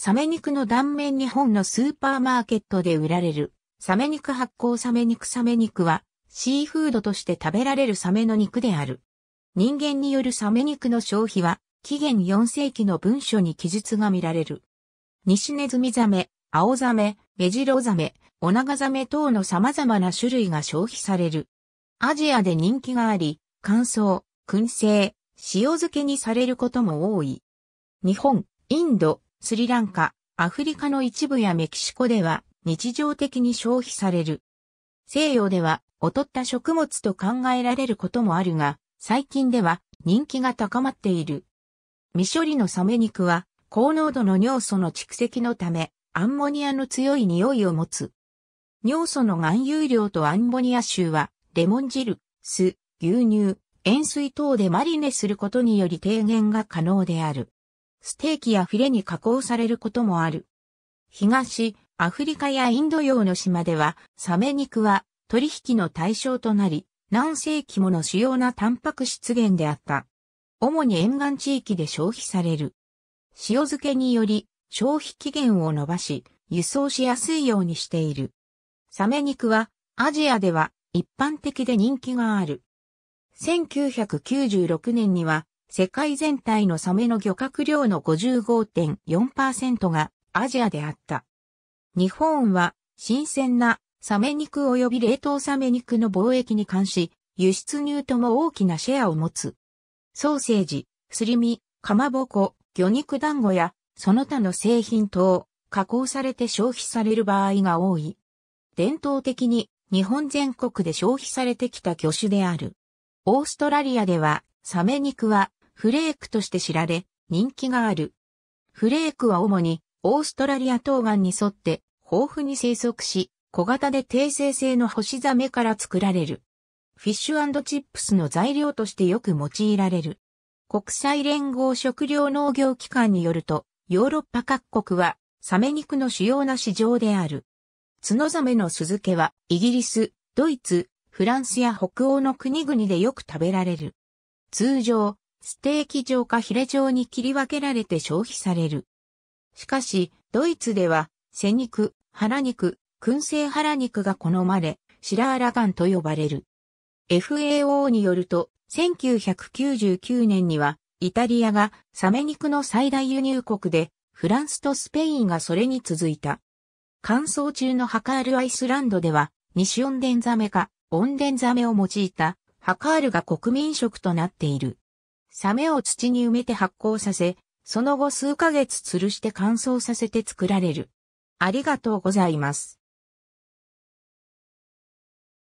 サメ肉の断面日本のスーパーマーケットで売られる。サメ肉発酵サメ肉サメ肉は、シーフードとして食べられるサメの肉である。人間によるサメ肉の消費は、紀元4世紀の文書に記述が見られる。西ネズミザメ、青ザメ、メジロザメ、オナガザメ等の様々な種類が消費される。アジアで人気があり、乾燥、燻製、塩漬けにされることも多い。日本、インド、スリランカ、アフリカの一部やメキシコでは日常的に消費される。西洋では劣った食物と考えられることもあるが、最近では人気が高まっている。未処理のサメ肉は高濃度の尿素の蓄積のため、アンモニアの強い匂いを持つ。尿素の含有量とアンモニア臭は、レモン汁、酢、牛乳、塩水等でマリネすることにより低減が可能である。ステーキやフィレに加工されることもある。東、アフリカやインド洋の島では、サメ肉は取引の対象となり、何世紀もの主要なタンパク質源であった。主に沿岸地域で消費される。塩漬けにより消費期限を伸ばし、輸送しやすいようにしている。サメ肉はアジアでは一般的で人気がある。1996年には世界全体のサメの漁獲量の55.4%がアジアであった。日本は新鮮なサメ肉及び冷凍サメ肉の貿易に関し、輸出入とも大きなシェアを持つ。ソーセージ、すり身、かまぼこ、魚肉団子や、その他の製品等、加工されて消費される場合が多い。伝統的に日本全国で消費されてきた魚種である。オーストラリアでは、サメ肉はフレークとして知られ、人気がある。フレークは主にオーストラリア東岸に沿って豊富に生息し、小型で低生成の星ザメから作られる。フィッシュチップスの材料としてよく用いられる。国際連合食糧農業機関によると、ヨーロッパ各国はサメ肉の主要な市場である。ツノザメの酢漬けはイギリス、ドイツ、フランスや北欧の国々でよく食べられる。通常、ステーキ状かヒレ状に切り分けられて消費される。しかし、ドイツでは、背肉、腹肉、燻製腹肉が好まれ、シラーラガンと呼ばれる。FAO によると、1999年には、イタリアがサメ肉の最大輸入国で、フランスとスペインがそれに続いた。乾燥中のハカールアイスランドでは、西オンデンザメか、オンデンザメを用いた、ハカールが国民食となっている。サメを土に埋めて発酵させ、その後数ヶ月吊るして乾燥させて作られる。ありがとうございます。